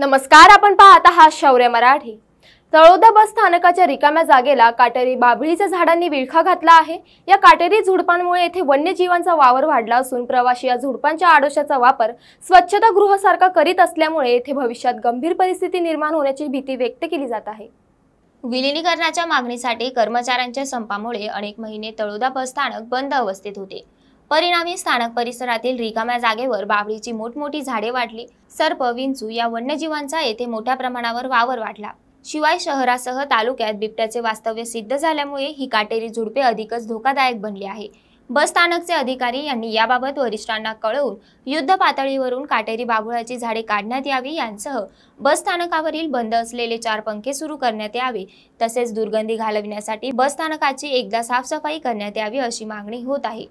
नमस्कार आपण पाहत आहात शौर्य मराठी तळोदा बस स्थानकाच्या रिकाम्या जागेला काटेरी बाभळीच्या झाडांनी विळखा घातला आहे या काटेरी झुडपांमुळे येथे वन्यजीवांचा वावर वाढला असून प्रवाशी या झुडपांच्या आडोशाचा वापर स्वच्छता करीत असल्यामुळे येथे भविष्यात गंभीर परिस्थिती निर्माण होण्याची भीती व्यक्त केली जात आहे विलिनीकरणाच्या मागणीसाठी कर्मचाऱ्यांच्या संपामुळे अनेक महिने तळोदा बस स्थानक बंद अवस्थेत होते परिणामी स्थानक परिसरातील रिकाम्या जागेवर बावळीची मोठमोठी झाडे वाढली सर्प विंचू या वन्यजीवांचा येथे मोठ्या प्रमाणावर वावर वाढला शिवाय शहरासह तालुक्यात बिबट्याचे वास्तव्य सिद्ध झाल्यामुळे ही काटेरी झुडपे अधिकच धोकादायक बनली आहे बस स्थानकचे अधिकारी यांनी याबाबत वरिष्ठांना कळवून युद्ध पातळीवरून काटेरी बाबुळाची झाडे काढण्यात यावी यांसह बस स्थानकावरील बंद असलेले चार पंखे सुरू करण्यात यावे तसेच दुर्गंधी घालविण्यासाठी बस स्थानकाची एकदा साफसफाई करण्यात यावी अशी मागणी होत आहे